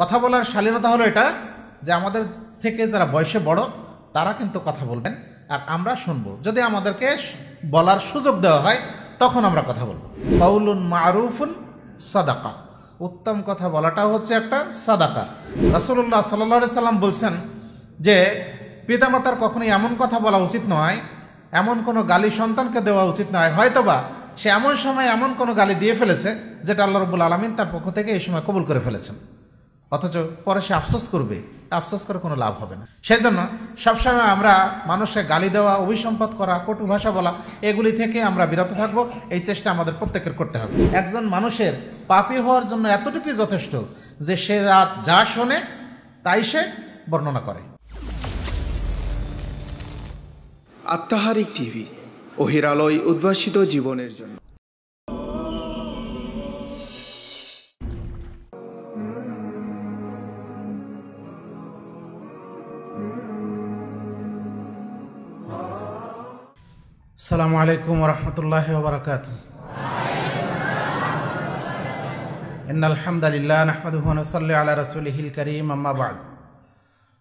কথা বলার শালীনতা হলো এটা যে আমাদের থেকে যারা বয়সে বড় তারা কিন্তু কথা বলবেন আর আমরা শুনবো যদি আমাদেরকে বলার সুযোগ দেওয়া হয় তখন আমরা কথা বলবো বাউলুন মারুফুন সাদাকা উত্তম কথা বলাটা হচ্ছে একটা সাদাকা রসুল্লাহ সাল্লি সাল্লাম বলছেন যে পিতামাতার কখনোই এমন কথা বলা উচিত নয় এমন কোনো গালি সন্তানকে দেওয়া উচিত নয় হয়তোবা সে এমন সময় এমন কোনো গালি দিয়ে ফেলেছে যেটা আল্লাহ রবুল আলমিন তার পক্ষ থেকে এই সময় কবুল করে ফেলেছেন অথচ পরে সে আফসোস করবে আফসোস করে কোনো লাভ হবে না সেই জন্য সবসময় আমরা মানুষকে গালি দেওয়া অভিসম্পদ করা কটু ভাষা বলা এগুলি থেকে আমরা বিরত থাকব এই চেষ্টা আমাদের প্রত্যেকের করতে হবে একজন মানুষের পাপি হওয়ার জন্য এতটুকুই যথেষ্ট যে সে রাত যা শোনে তাই সে বর্ণনা করে আত্মাহারিক টিভি অহিরালয় উদ্ভাসিত জীবনের জন্য السلام عليكم ورحمة الله وبركاته إن الحمد لله نحمده ونصلي على رسوله الكريم أما بعد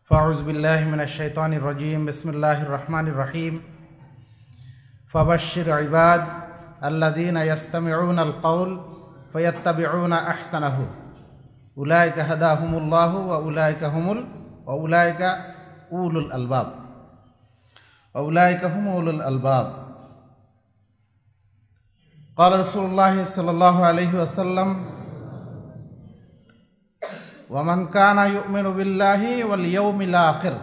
فأعوذ بالله من الشيطان الرجيم بسم الله الرحمن الرحيم فبشر عباد الذين يستمعون القول فيتبعون أحسنه أولئك هداهم الله وأولئك هم ال... وأولئك أولو الألباب أولئك هم أولو الألباب قال رسول الله صلى الله عليه وسلم ومن كان يؤمن بالله واليوم الآخر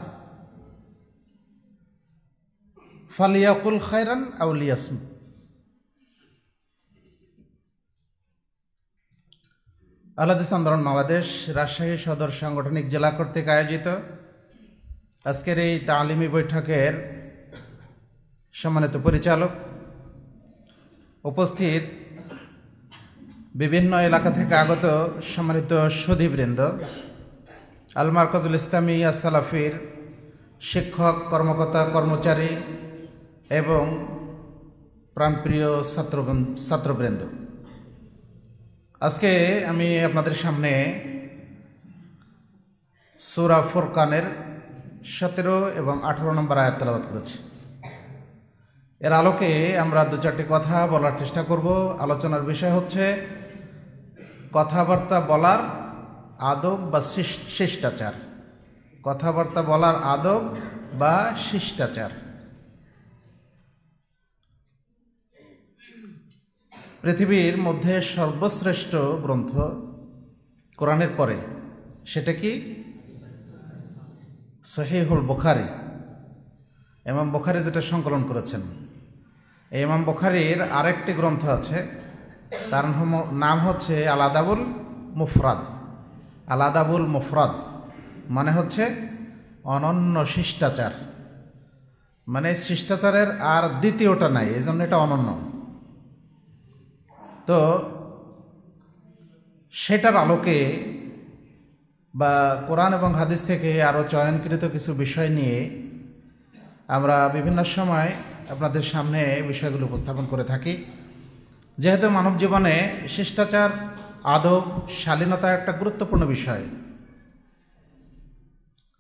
فليقل خيرا أو ليصمت আলাদিস আন্দোলন বাংলাদেশ রাজশাহী সদর সাংগঠনিক জেলা কর্তৃক আয়োজিত আজকের এই তালিমি বৈঠকের সম্মানিত পরিচালক উপস্থিত বিভিন্ন এলাকা থেকে আগত সম্মানিত সুধীবৃন্দ আলমারকজুল ইসলামী আসালাফির শিক্ষক কর্মকর্তা কর্মচারী এবং প্রাণপ্রিয় ছাত্র ছাত্রবৃন্দ আজকে আমি আপনাদের সামনে সুরা ফোরকানের সতেরো এবং আঠেরো নম্বর আয়াত করেছি এর আলোকে আমরা দু চারটি কথা বলার চেষ্টা করব আলোচনার বিষয় হচ্ছে কথাবার্তা বলার আদব বা শিষ্টাচার কথাবার্তা বলার আদব বা শিষ্টাচার পৃথিবীর মধ্যে সর্বশ্রেষ্ঠ গ্রন্থ কোরআনের পরে সেটা কি সহিহুল বোখারি এবং বোখারি যেটা সংকলন করেছেন ইমাম বখারির আরেকটি গ্রন্থ আছে তার নাম হচ্ছে আলাদাবুল মুফরাদ আলাদাবুল মুফরাদ মানে হচ্ছে অনন্য শিষ্টাচার মানে শিষ্টাচারের আর দ্বিতীয়টা নাই এই জন্য এটা অনন্য তো সেটার আলোকে বা কোরআন এবং হাদিস থেকে আরও চয়নকৃত কিছু বিষয় নিয়ে আমরা বিভিন্ন সময় আপনাদের সামনে বিষয়গুলো উপস্থাপন করে থাকি যেহেতু মানব জীবনে শিষ্টাচার আদব শালীনতা একটা গুরুত্বপূর্ণ বিষয়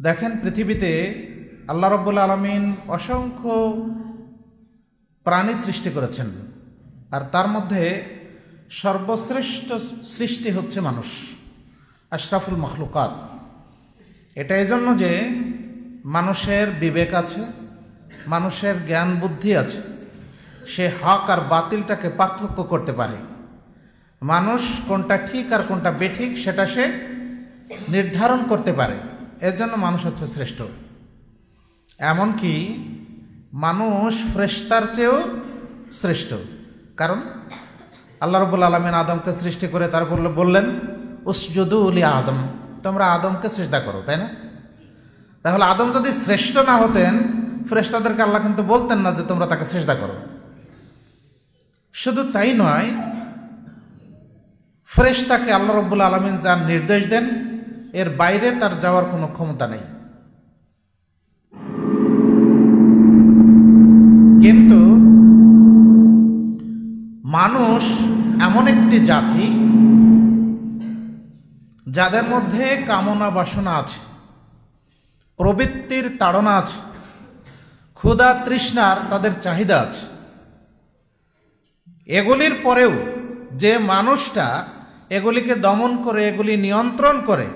দেখেন পৃথিবীতে আল্লাহ রব্বুল আলমিন অসংখ্য প্রাণী সৃষ্টি করেছেন আর তার মধ্যে সর্বশ্রেষ্ঠ সৃষ্টি হচ্ছে মানুষ আশরাফুল মখলুকাত এটা এজন্য যে মানুষের বিবেক আছে মানুষের জ্ঞান বুদ্ধি আছে সে হক আর বাতিলটাকে পার্থক্য করতে পারে মানুষ কোনটা ঠিক আর কোনটা বেঠিক সেটা সে নির্ধারণ করতে পারে এর জন্য মানুষ হচ্ছে শ্রেষ্ঠ এমনকি মানুষ ফ্রেস্তার চেয়েও শ্রেষ্ঠ কারণ আল্লাহ রবুল আলমিন আদমকে সৃষ্টি করে তারপর বললেন উসজুদু উলি আদম তোমরা আদমকে সৃষ্টা করো তাই না তাহলে আদম যদি শ্রেষ্ঠ না হতেন ফ্রেস্তাদেরকে আল্লাহ কিন্তু বলতেন না যে তোমরা তাকে চেষ্টা করো শুধু তাই নয় ফ্রেস্তাকে আল্লাহ রব্বুল আলমিন যা নির্দেশ দেন এর বাইরে তার যাওয়ার কোনো ক্ষমতা নেই কিন্তু মানুষ এমন একটি জাতি যাদের মধ্যে কামনা বাসনা আছে প্রবৃত্তির তাড়না আছে ক্ষুধা তৃষ্ণার তাদের চাহিদা আছে এগুলির পরেও যে মানুষটা এগুলিকে দমন করে এগুলি নিয়ন্ত্রণ করে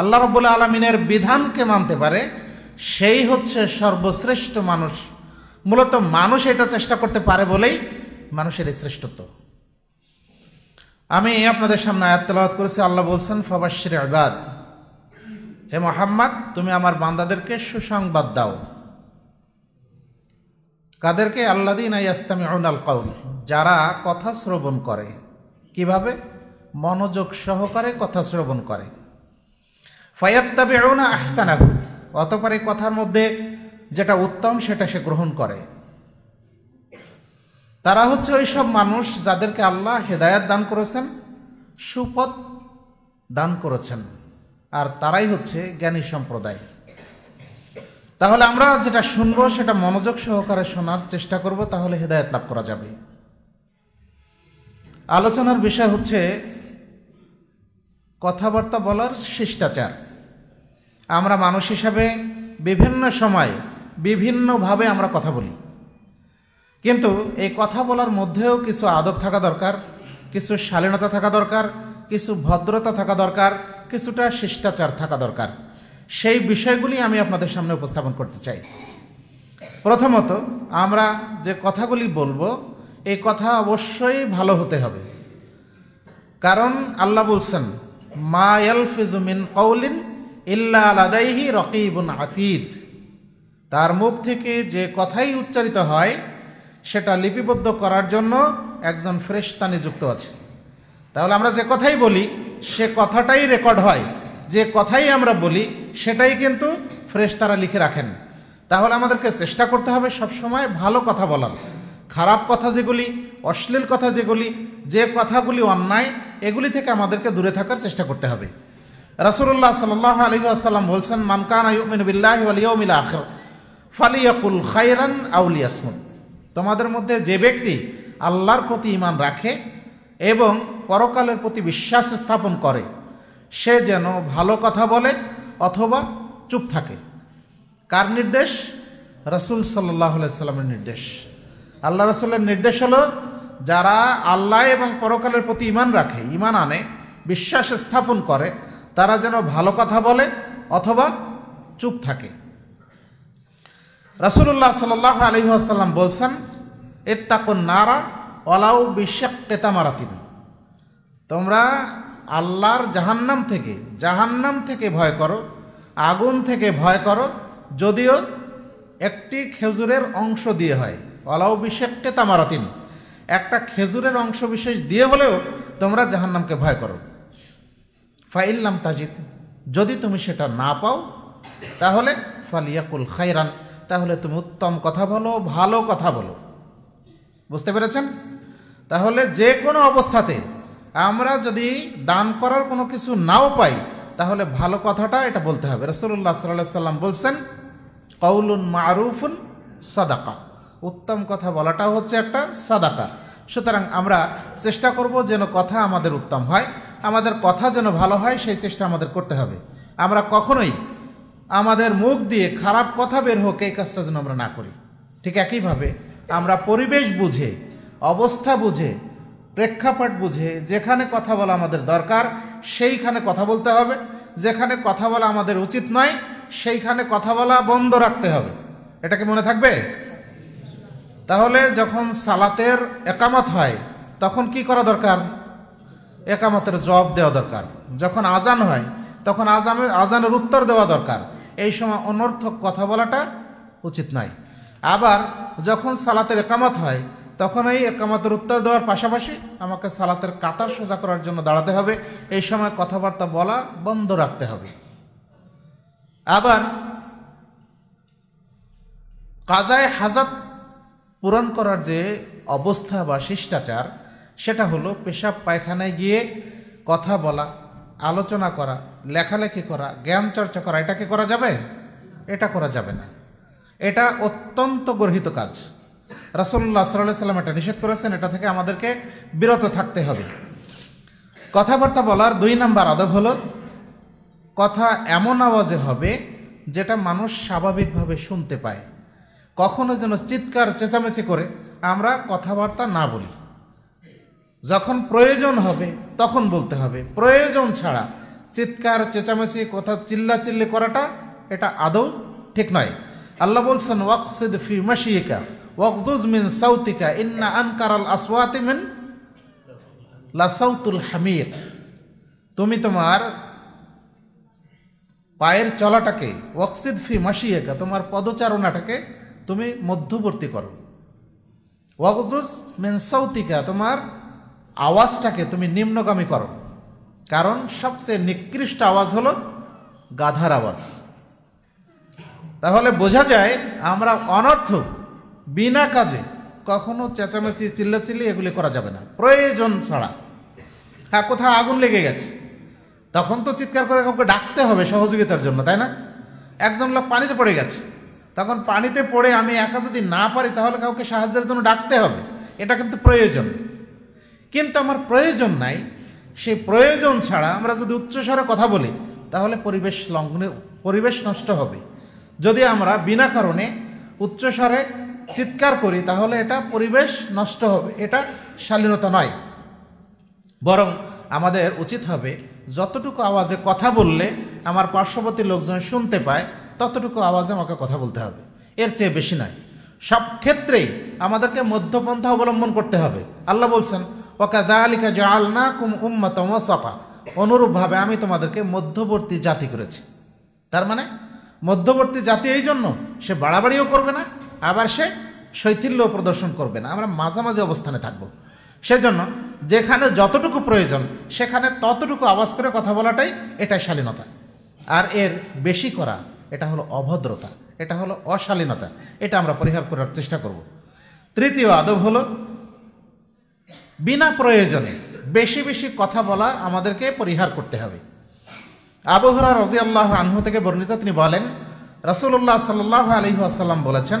আল্লাহ রবুল আলমিনের বিধানকে মানতে পারে সেই হচ্ছে সর্বশ্রেষ্ঠ মানুষ মূলত মানুষ এটা চেষ্টা করতে পারে বলেই মানুষের এই শ্রেষ্ঠত্ব আমি আপনাদের সামনে আয়াত করেছি আল্লাহ বলছেন ফবাশির আগাদ হে মোহাম্মদ তুমি আমার বান্দাদেরকে সুসংবাদ দাও কাদেরকে আল্লাদিন আইয়াস্তামি আল কাউল যারা কথা শ্রবণ করে কিভাবে মনোযোগ সহকারে কথা শ্রবণ করে ফয়াত্তাবে না আহস্তানাহু অতপর এই কথার মধ্যে যেটা উত্তম সেটা সে গ্রহণ করে তারা হচ্ছে ওই সব মানুষ যাদেরকে আল্লাহ হেদায়াত দান করেছেন সুপথ দান করেছেন আর তারাই হচ্ছে জ্ঞানী সম্প্রদায় তাহলে আমরা যেটা শুনবো সেটা মনোযোগ সহকারে শোনার চেষ্টা করব তাহলে হেদায়ত লাভ করা যাবে আলোচনার বিষয় হচ্ছে কথাবার্তা বলার শিষ্টাচার আমরা মানুষ হিসাবে বিভিন্ন সময় বিভিন্নভাবে আমরা কথা বলি কিন্তু এই কথা বলার মধ্যেও কিছু আদব থাকা দরকার কিছু শালীনতা থাকা দরকার কিছু ভদ্রতা থাকা দরকার কিছুটা শিষ্টাচার থাকা দরকার সেই বিষয়গুলি আমি আপনাদের সামনে উপস্থাপন করতে চাই প্রথমত আমরা যে কথাগুলি বলবো এই কথা অবশ্যই ভালো হতে হবে কারণ আল্লাহ বলছেন মা ইয়ালফিজুমিন কৌলিন ইল্লা আলাদাইহি রকিবুন আতিদ তার মুখ থেকে যে কথাই উচ্চারিত হয় সেটা লিপিবদ্ধ করার জন্য একজন ফ্রেশতা নিযুক্ত আছে তাহলে আমরা যে কথাই বলি সে কথাটাই রেকর্ড হয় যে কথাই আমরা বলি সেটাই কিন্তু ফ্রেশ তারা লিখে রাখেন তাহলে আমাদেরকে চেষ্টা করতে হবে সবসময় ভালো কথা বলার খারাপ কথা যেগুলি অশ্লীল কথা যেগুলি যে কথাগুলি অন্যায় এগুলি থেকে আমাদেরকে দূরে থাকার চেষ্টা করতে হবে রাসুল্লাহ সাল আলী আসসালাম বলছেন মানকান আখর ফালিয়াকুল খাইরান আউলিয়াসমুন তোমাদের মধ্যে যে ব্যক্তি আল্লাহর প্রতি ইমান রাখে এবং পরকালের প্রতি বিশ্বাস স্থাপন করে সে যেন ভালো কথা বলে অথবা চুপ থাকে কার নির্দেশ রসুল সাল্লাহ সাল্লামের নির্দেশ আল্লাহ রসুলের নির্দেশ হলো যারা আল্লাহ এবং পরকালের প্রতি ইমান রাখে ইমান আনে বিশ্বাস স্থাপন করে তারা যেন ভালো কথা বলে অথবা চুপ থাকে রসুল্লাহ সাল্লাহ আলি আসাল্লাম বলছেন এর তাকুন নারা অলাউ বিশ্বাক কেতামারাতিন তোমরা আল্লাহর জাহান্নাম থেকে জাহান্নাম থেকে ভয় করো আগুন থেকে ভয় করো যদিও একটি খেজুরের অংশ দিয়ে হয় অলাও বিশেষকে তামারাতিন একটা খেজুরের অংশ বিশেষ দিয়ে হলেও তোমরা জাহান্নামকে ভয় করো ফাইল্লাম তাজিদ যদি তুমি সেটা না পাও তাহলে ফালিয়াকুল খাইরান তাহলে তুমি উত্তম কথা বলো ভালো কথা বলো বুঝতে পেরেছেন তাহলে যে কোনো অবস্থাতে আমরা যদি দান করার কোনো কিছু নাও পাই তাহলে ভালো কথাটা এটা বলতে হবে রসুল্লাহ সাল্লাম বলছেন কৌলুন মারুফুন সাদাকা উত্তম কথা বলাটা হচ্ছে একটা সাদাকা সুতরাং আমরা চেষ্টা করব যেন কথা আমাদের উত্তম হয় আমাদের কথা যেন ভালো হয় সেই চেষ্টা আমাদের করতে হবে আমরা কখনোই আমাদের মুখ দিয়ে খারাপ কথা বের হোক এই কাজটা যেন আমরা না করি ঠিক একইভাবে আমরা পরিবেশ বুঝে অবস্থা বুঝে প্রেক্ষাপট বুঝে যেখানে কথা বলা আমাদের দরকার সেইখানে কথা বলতে হবে যেখানে কথা বলা আমাদের উচিত নয় সেইখানে কথা বলা বন্ধ রাখতে হবে এটা কি মনে থাকবে তাহলে যখন সালাতের একামত হয় তখন কি করা দরকার একামতের জবাব দেওয়া দরকার যখন আজান হয় তখন আজামে আজানের উত্তর দেওয়া দরকার এই সময় অনর্থক কথা বলাটা উচিত নয় আবার যখন সালাতের একামত হয় তখন এই একামাতের উত্তর দেওয়ার পাশাপাশি আমাকে সালাতের কাতার সোজা করার জন্য দাঁড়াতে হবে এই সময় কথাবার্তা বলা বন্ধ রাখতে হবে আবার কাজায় হাজাত পূরণ করার যে অবস্থা বা শিষ্টাচার সেটা হলো পেশাব পায়খানায় গিয়ে কথা বলা আলোচনা করা লেখালেখি করা জ্ঞান চর্চা করা এটা কি করা যাবে এটা করা যাবে না এটা অত্যন্ত গর্হিত কাজ রাসুল্লাহ সাল্লাহ সাল্লাম এটা নিষেধ করেছেন এটা থেকে আমাদেরকে বিরত থাকতে হবে কথাবার্তা বলার দুই নাম্বার আদব হল কথা এমন আওয়াজে হবে যেটা মানুষ স্বাভাবিকভাবে শুনতে পায় কখনো যেন চিৎকার চেঁচামেচি করে আমরা কথাবার্তা না বলি যখন প্রয়োজন হবে তখন বলতে হবে প্রয়োজন ছাড়া চিৎকার চেঁচামেচি কথা চিল্লা চিল্লি করাটা এটা আদৌ ঠিক নয় আল্লাহ বলছেন ওয়াকসিদ ফি মাসিকা ওয়াকজুজ মিন সাউতিকা ইন্না আনকার আল আসওয়াতি মিন লাসাউতুল হামির তুমি তোমার পায়ের চলাটাকে ওয়াকসিদ ফি মাসিয়েকা তোমার পদচারণাটাকে তুমি মধ্যবর্তী করো ওয়াকজুজ মিন সাউতিকা তোমার আওয়াজটাকে তুমি নিম্নগামী করো কারণ সবচেয়ে নিকৃষ্ট আওয়াজ হলো গাধার আওয়াজ তাহলে বোঝা যায় আমরা অনর্থক বিনা কাজে কখনো চেঁচামেচি চিল্লাচিল্লি এগুলি করা যাবে না প্রয়োজন ছাড়া হ্যাঁ কোথাও আগুন লেগে গেছে তখন তো চিৎকার করে কাউকে ডাকতে হবে সহযোগিতার জন্য তাই না একজন লোক পানিতে পড়ে গেছে তখন পানিতে পড়ে আমি একা যদি না পারি তাহলে কাউকে সাহায্যের জন্য ডাকতে হবে এটা কিন্তু প্রয়োজন কিন্তু আমার প্রয়োজন নাই সেই প্রয়োজন ছাড়া আমরা যদি উচ্চস্বরে কথা বলি তাহলে পরিবেশ লগ্নে পরিবেশ নষ্ট হবে যদি আমরা বিনা কারণে উচ্চস্বরে চিৎকার করি তাহলে এটা পরিবেশ নষ্ট হবে এটা শালীনতা নয় বরং আমাদের উচিত হবে যতটুকু আওয়াজে কথা বললে আমার পার্শ্ববর্তী লোকজন শুনতে পায় ততটুকু আওয়াজে আমাকে কথা বলতে হবে এর চেয়ে বেশি নয় সব ক্ষেত্রেই আমাদেরকে মধ্যপন্থা অবলম্বন করতে হবে আল্লাহ বলছেন ওকাদা আলিকা জালনা কুম উম্মতম সফা অনুরূপভাবে আমি তোমাদেরকে মধ্যবর্তী জাতি করেছি তার মানে মধ্যবর্তী জাতি এই জন্য সে বাড়াবাড়িও করবে না আবার সে শৈথিল্য প্রদর্শন করবে না আমরা মাঝামাঝি অবস্থানে থাকব সেজন্য যেখানে যতটুকু প্রয়োজন সেখানে ততটুকু আওয়াজ করে কথা বলাটাই এটাই শালীনতা আর এর বেশি করা এটা হলো অভদ্রতা এটা হলো অশালীনতা এটা আমরা পরিহার করার চেষ্টা করব তৃতীয় আদব হলো বিনা প্রয়োজনে বেশি বেশি কথা বলা আমাদেরকে পরিহার করতে হবে আবহাওয়া রাজিয়াল্লাহ আনহু থেকে বর্ণিত তিনি বলেন রসুল্লাহ সাল্লাহ আসাল্লাম বলেছেন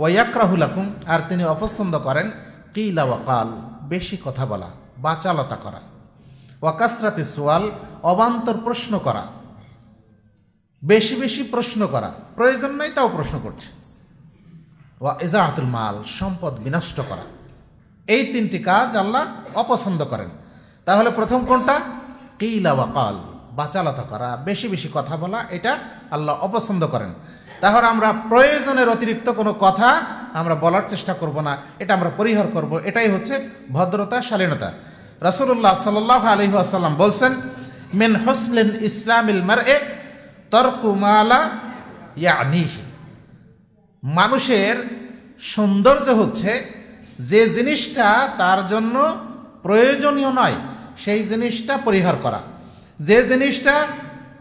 ওয়াক্রাহুল আর তিনি অপছন্দ করেন কিলা ওয়াকাল বেশি কথা বলা বাচালতা করা ওয়াকাসরাতে সোয়াল অবান্তর প্রশ্ন করা বেশি বেশি প্রশ্ন করা প্রয়োজন নাই তাও প্রশ্ন করছে ওয়া এজাহাতুল মাল সম্পদ বিনষ্ট করা এই তিনটি কাজ আল্লাহ অপছন্দ করেন তাহলে প্রথম কোনটা কিলা ওয়াকাল বাচালতা করা বেশি বেশি কথা বলা এটা আল্লাহ অপছন্দ করেন তাহলে আমরা প্রয়োজনের অতিরিক্ত কোনো কথা আমরা বলার চেষ্টা করব না এটা আমরা পরিহার করব এটাই হচ্ছে ভদ্রতা শালীনতা রসুল্লাহ সাল্লাহ আলি আসাল্লাম বলছেন মেন হসলেন ইসলামিল মার এ তর্কুমালা ইয়ানিহি মানুষের সৌন্দর্য হচ্ছে যে জিনিসটা তার জন্য প্রয়োজনীয় নয় সেই জিনিসটা পরিহার করা যে জিনিসটা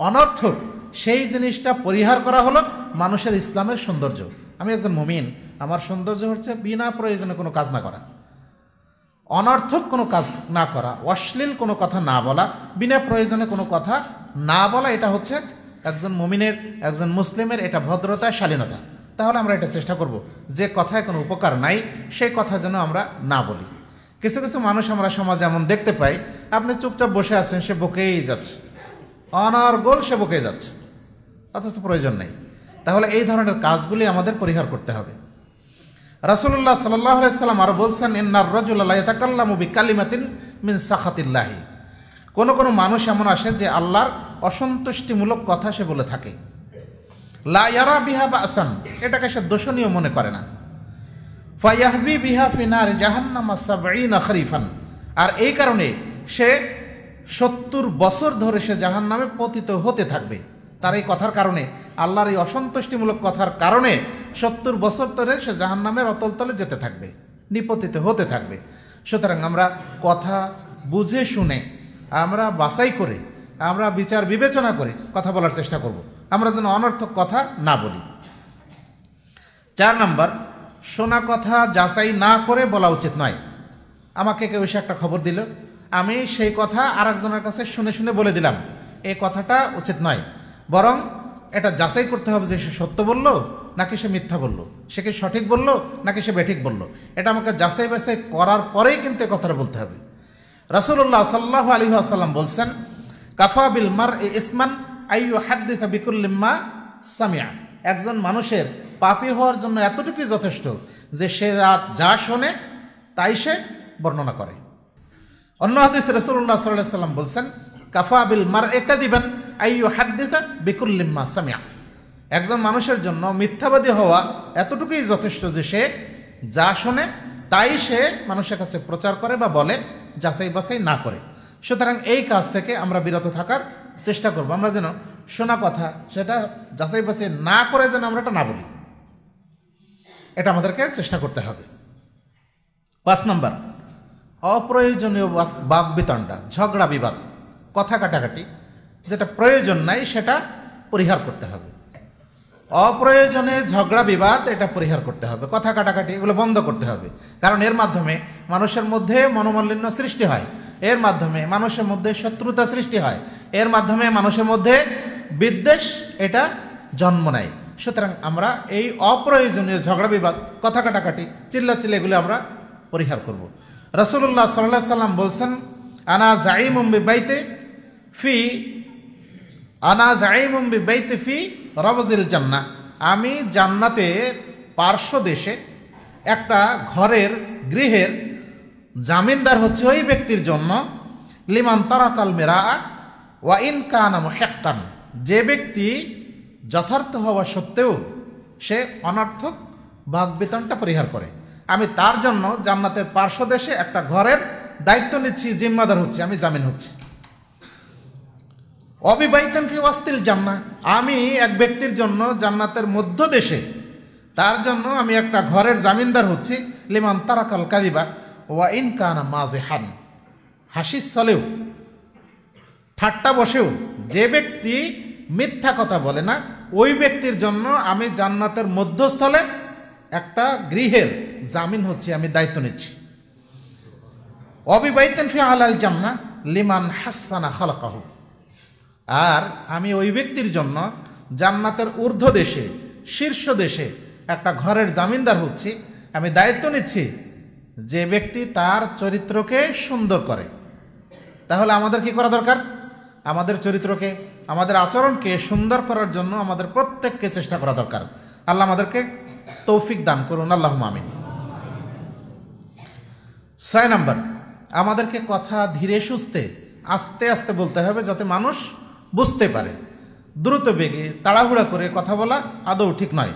অনর্থক সেই জিনিসটা পরিহার করা হলো মানুষের ইসলামের সৌন্দর্য আমি একজন মুমিন আমার সৌন্দর্য হচ্ছে বিনা প্রয়োজনে কোনো কাজ না করা অনর্থক কোনো কাজ না করা অশ্লীল কোনো কথা না বলা বিনা প্রয়োজনে কোনো কথা না বলা এটা হচ্ছে একজন মুমিনের একজন মুসলিমের এটা ভদ্রতা শালীনতা তাহলে আমরা এটা চেষ্টা করব যে কথায় কোনো উপকার নাই সেই কথা যেন আমরা না বলি কিছু কিছু মানুষ আমরা সমাজে এমন দেখতে পাই আপনি চুপচাপ বসে আছেন সে বকেই যাচ্ছে অনার্গোল সে বকেই যাচ্ছে অথচ প্রয়োজন নেই তাহলে এই ধরনের কাজগুলি আমাদের পরিহার করতে হবে রাসুল্লাহ সাল্লাহ সাল্লাম আরও বলছেন ইন্নার রজুল্লাহমুবি কালিমাতিন মিন সাখাতিল্লাহি কোনো কোনো মানুষ এমন আসে যে আল্লাহর অসন্তুষ্টিমূলক কথা সে বলে থাকে লা ইয়ারা বিহা বা আসান এটাকে সে দোষণীয় মনে করে না ফায়াহবি বিহা ফিনার জাহান্নামা সাবঈনা খরিফান আর এই কারণে সে সত্তর বছর ধরে সে জাহান্নামে পতিত হতে থাকবে তার এই কথার কারণে আল্লাহর এই অসন্তুষ্টিমূলক কথার কারণে সত্তর বছর ধরে সে জাহান নামের অতলতলে যেতে থাকবে নিপতিত হতে থাকবে সুতরাং আমরা কথা বুঝে শুনে আমরা বাছাই করে আমরা বিচার বিবেচনা করে কথা বলার চেষ্টা করব। আমরা যেন অনর্থক কথা না বলি চার নম্বর শোনা কথা যাচাই না করে বলা উচিত নয় আমাকে কেউ এসে একটা খবর দিল আমি সেই কথা আর কাছে শুনে শুনে বলে দিলাম এই কথাটা উচিত নয় বরং এটা যাচাই করতে হবে যে সে সত্য বলল নাকি সে মিথ্যা বলল সে কি সঠিক বলল নাকি সে বেঠিক বলল এটা আমাকে যাচাই বাছাই করার পরেই কিন্তু এ কথাটা বলতে হবে রাসুল্লাহ সাল্লাহ আলী আসাল্লাম বলছেন কাফা বিল মার এ ইসমান আইয়ু হাদ্দিসা বিকুল্লিম্মা সামিয়া একজন মানুষের পাপি হওয়ার জন্য এতটুকুই যথেষ্ট যে সে রাত যা শোনে তাই সে বর্ণনা করে অন্য হাদিস রসুল্লাহ সাল্লাহ সাল্লাম বলছেন কাফা বিল মার একা দিবেন আইয়ু হাদ্দিতা বিকুল্লিম্মা সামিয়া একজন মানুষের জন্য মিথ্যাবাদী হওয়া এতটুকুই যথেষ্ট যে সে যা শোনে তাই সে মানুষের কাছে প্রচার করে বা বলে যাচাই বাছাই না করে সুতরাং এই কাজ থেকে আমরা বিরত থাকার চেষ্টা করব আমরা যেন শোনা কথা সেটা যাচাই বাছাই না করে যেন আমরা এটা না বলি এটা আমাদেরকে চেষ্টা করতে হবে পাঁচ নম্বর অপ্রয়োজনীয় বাক বিতণ্ডা ঝগড়া বিবাদ কথা কাটাকাটি যেটা প্রয়োজন নাই সেটা পরিহার করতে হবে অপ্রয়োজনে ঝগড়া বিবাদ এটা পরিহার করতে হবে কথা কাটাকাটি এগুলো বন্ধ করতে হবে কারণ এর মাধ্যমে মানুষের মধ্যে মনোমালিন্য সৃষ্টি হয় এর মাধ্যমে মানুষের মধ্যে শত্রুতা সৃষ্টি হয় এর মাধ্যমে মানুষের মধ্যে বিদ্বেষ এটা জন্ম নেয় সুতরাং আমরা এই অপ্রয়োজনীয় ঝগড়া বিবাদ কথা কাটাকাটি চিল্লা চিল্লা এগুলো আমরা পরিহার করব রসুল্লাহ সাল্লাহ সাল্লাম বলছেন আনা জাইম বাইতে ফি আনাজ ফি রবজিল জান্না আমি জান্নাতের পার্শ্ব দেশে একটা ঘরের গৃহের জামিনদার হচ্ছে ওই ব্যক্তির জন্য লিমান তারাকাল মেরা ওয়া ইন কানাম হেক্তান যে ব্যক্তি যথার্থ হওয়া সত্ত্বেও সে অনর্থক ভাগ বেতনটা পরিহার করে আমি তার জন্য জান্নাতের পার্শ্ব দেশে একটা ঘরের দায়িত্ব নিচ্ছি জিম্মাদার হচ্ছে আমি জামিন হচ্ছি অবিবাহিতেন ফি অস্তিল জান্না আমি এক ব্যক্তির জন্য জান্নাতের মধ্য দেশে তার জন্য আমি একটা ঘরের জামিনদার হচ্ছি লিমান কালকা কাদিবা ওয়া ইন কানা মাজে হান হাসিস চলেও ঠাট্টা বসেও যে ব্যক্তি মিথ্যা কথা বলে না ওই ব্যক্তির জন্য আমি জান্নাতের মধ্যস্থলে একটা গৃহের জামিন হচ্ছে আমি দায়িত্ব নিচ্ছি অবিবাহিতেন ফি আলাল জান্না লিমান হাসানা খালাকাহু আর আমি ওই ব্যক্তির জন্য জান্নাতের ঊর্ধ্ব দেশে শীর্ষ দেশে একটা ঘরের জামিনদার হচ্ছি আমি দায়িত্ব নিচ্ছি যে ব্যক্তি তার চরিত্রকে সুন্দর করে তাহলে আমাদের কি করা দরকার আমাদের চরিত্রকে আমাদের আচরণকে সুন্দর করার জন্য আমাদের প্রত্যেককে চেষ্টা করা দরকার আল্লাহ আমাদেরকে তৌফিক দান করুন আল্লাহ মামিন ছয় নম্বর আমাদেরকে কথা ধীরে সুস্থে আস্তে আস্তে বলতে হবে যাতে মানুষ বুঝতে পারে দ্রুত বেগে তাড়াহুড়া করে কথা বলা আদৌ ঠিক নয়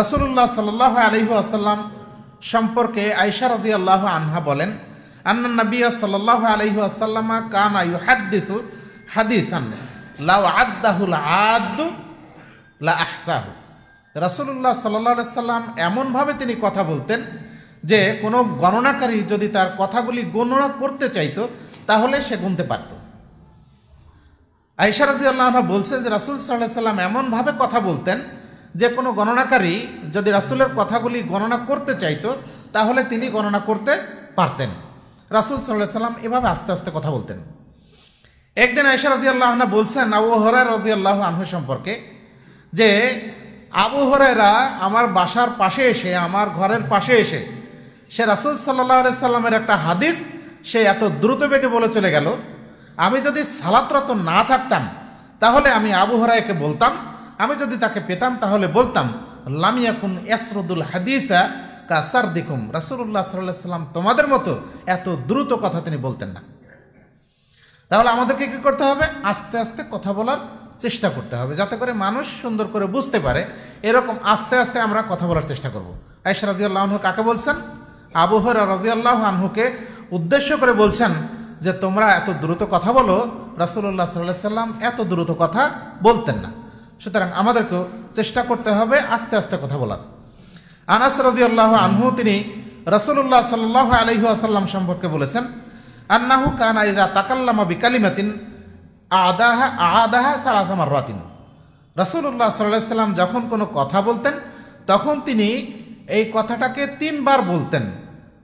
রাসুল্লাহ সাল্লাহ আলহি আসাল্লাম সম্পর্কে আয়সা রাজি আল্লাহ আনহা বলেন আন্না নবিয়া সাল্লাহ আলহি আসাল্লামা কান আয়ু হাদিস হাদিসান লাউ আদাহুল আদু লা আহসাহু রাসুল্লাহ সাল্লাহ সাল্লাম এমনভাবে তিনি কথা বলতেন যে কোনো গণনাকারী যদি তার কথাগুলি গণনা করতে চাইতো তাহলে সে গুনতে পারত আইসার আল্লাহা বলছেন যে রাসুল সাল্লাহ সাল্লাম এমনভাবে কথা বলতেন যে কোনো গণনাকারী যদি রাসুলের কথাগুলি গণনা করতে চাইতো তাহলে তিনি গণনা করতে পারতেন রাসুল সাল্লাহ সাল্লাম এভাবে আস্তে আস্তে কথা বলতেন একদিন আয়সা রাজি আল্লাহনা বলছেন আবু হরাই রাজি আল্লাহ আনহু সম্পর্কে যে আবু হরাইরা আমার বাসার পাশে এসে আমার ঘরের পাশে এসে সে রাসুল সাল্লাহ সাল্লামের একটা হাদিস সে এত দ্রুত বেগে বলে চলে গেল আমি যদি সালাতরত না থাকতাম তাহলে আমি আবু হরাইকে বলতাম আমি যদি তাকে পেতাম তাহলে বলতাম লামিয়াকুন এসরুদুল হাদিসা কাসার দিকুম রাসুল্লাহ সাল্লাম তোমাদের মতো এত দ্রুত কথা তিনি বলতেন না তাহলে আমাদেরকে কি করতে হবে আস্তে আস্তে কথা বলার চেষ্টা করতে হবে যাতে করে মানুষ সুন্দর করে বুঝতে পারে এরকম আস্তে আস্তে আমরা কথা বলার চেষ্টা করব আয়সা রাজিউল্লাহ আনহু কাকে বলছেন আবু হরা রাজিউল্লাহ আনহুকে উদ্দেশ্য করে বলছেন যে তোমরা এত দ্রুত কথা বলো রাসুল্লাহ সাল্লাহ সাল্লাম এত দ্রুত কথা বলতেন না সুতরাং আমাদেরকেও চেষ্টা করতে হবে আস্তে আস্তে কথা বলার আনাস রাজিউল্লাহ আনহু তিনি রসুল্লাহ সাল্লাহ আলহি আসাল্লাম সম্পর্কে বলেছেন আন্নাহু কানা ইদা তাকাল্লামা বিকালিমাতিন আদাহা আদাহা সালাসামার রাতিন রসুল্লাহ সাল্লাহ সাল্লাম যখন কোনো কথা বলতেন তখন তিনি এই কথাটাকে তিনবার বলতেন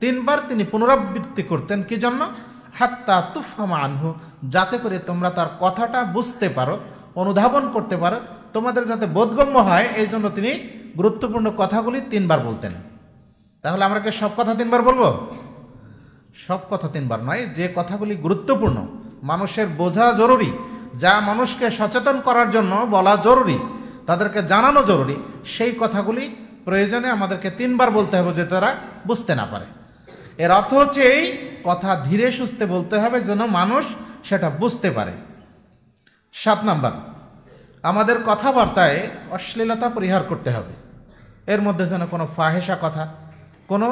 তিনবার তিনি পুনরাবৃত্তি করতেন কি জন্য হাত্তা তুফামা আনহু যাতে করে তোমরা তার কথাটা বুঝতে পারো অনুধাবন করতে পারো তোমাদের যাতে বোধগম্য হয় এই জন্য তিনি গুরুত্বপূর্ণ কথাগুলি তিনবার বলতেন তাহলে আমরা কি সব কথা তিনবার বলবো সব কথা তিনবার নয় যে কথাগুলি গুরুত্বপূর্ণ মানুষের বোঝা জরুরি যা মানুষকে সচেতন করার জন্য বলা জরুরি তাদেরকে জানানো জরুরি সেই কথাগুলি প্রয়োজনে আমাদেরকে তিনবার বলতে হবে যে তারা বুঝতে না পারে এর অর্থ হচ্ছে এই কথা ধীরে সুস্থে বলতে হবে যেন মানুষ সেটা বুঝতে পারে সাত নাম্বার আমাদের কথাবার্তায় অশ্লীলতা পরিহার করতে হবে এর মধ্যে যেন কোনো ফাহেসা কথা কোনো